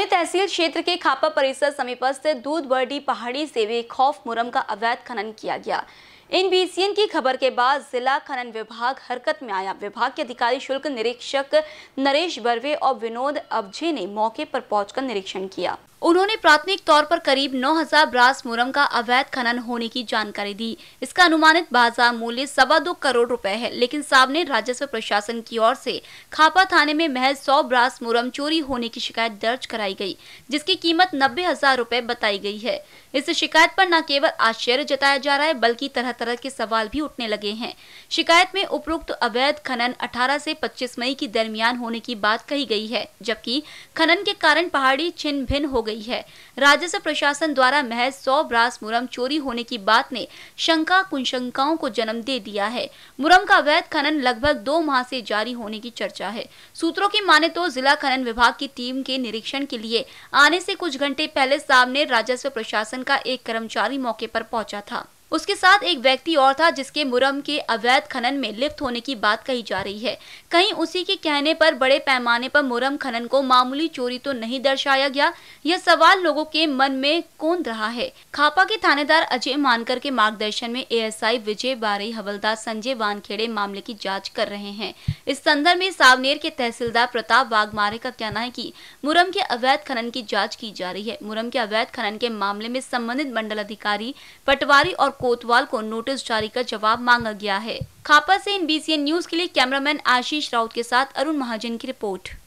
उन्हें तहसील क्षेत्र के खापा परिसर समीपस्थ दूध बर्डी पहाड़ी से भी खौफ मुरम का अवैध खनन किया गया इन बीसीएन की खबर के बाद जिला खनन विभाग हरकत में आया विभाग के अधिकारी शुल्क निरीक्षक नरेश बर्वे और विनोद अबझे ने मौके पर पहुंचकर निरीक्षण किया उन्होंने प्राथमिक तौर पर करीब 9000 ब्रास मुरम का अवैध खनन होने की जानकारी दी इसका अनुमानित बाजार मूल्य सवा दो करोड़ रुपए है लेकिन साहब ने राजस्व प्रशासन की ओर से खापा थाने में महज 100 ब्रास मुरम चोरी होने की शिकायत दर्ज कराई गई जिसकी कीमत नब्बे हजार रूपए बताई गई है इस शिकायत पर न केवल आश्चर्य जताया जा रहा है बल्कि तरह तरह के सवाल भी उठने लगे हैं शिकायत में उपरोक्त अवैध खनन अठारह ऐसी पच्चीस मई के दरमियान होने की बात कही गयी है जबकि खनन के कारण पहाड़ी छिन्न भिन्न हो गई गई है राजस्व प्रशासन द्वारा महज सौ ब्रास मुरम चोरी होने की बात ने शंका कुशंकाओं को जन्म दे दिया है मुरम का अवैध खनन लगभग दो माह से जारी होने की चर्चा है सूत्रों की माने तो जिला खनन विभाग की टीम के निरीक्षण के लिए आने से कुछ घंटे पहले सामने राजस्व प्रशासन का एक कर्मचारी मौके पर पहुंचा था उसके साथ एक व्यक्ति और था जिसके मुरम के अवैध खनन में लिप्त होने की बात कही जा रही है कहीं उसी के कहने पर बड़े पैमाने पर मुरम खनन को मामूली चोरी तो नहीं दर्शाया गया यह सवाल लोगों के मन में कौन रहा है खापा के थानेदार अजय मानकर के मार्गदर्शन में एएसआई विजय बारी हवलदार संजय वानखेड़े मामले की जाँच कर रहे हैं इस संदर्भ में सावनेर के तहसीलदार प्रताप बाघमारे का कहना है की मुरम के अवैध खनन की जाँच की जा रही है मुरम के अवैध खनन के मामले में संबंधित मंडल अधिकारी पटवारी और कोतवाल को नोटिस जारी कर जवाब मांगा गया है खापा से इन बी न्यूज के लिए कैमरामैन आशीष राउत के साथ अरुण महाजन की रिपोर्ट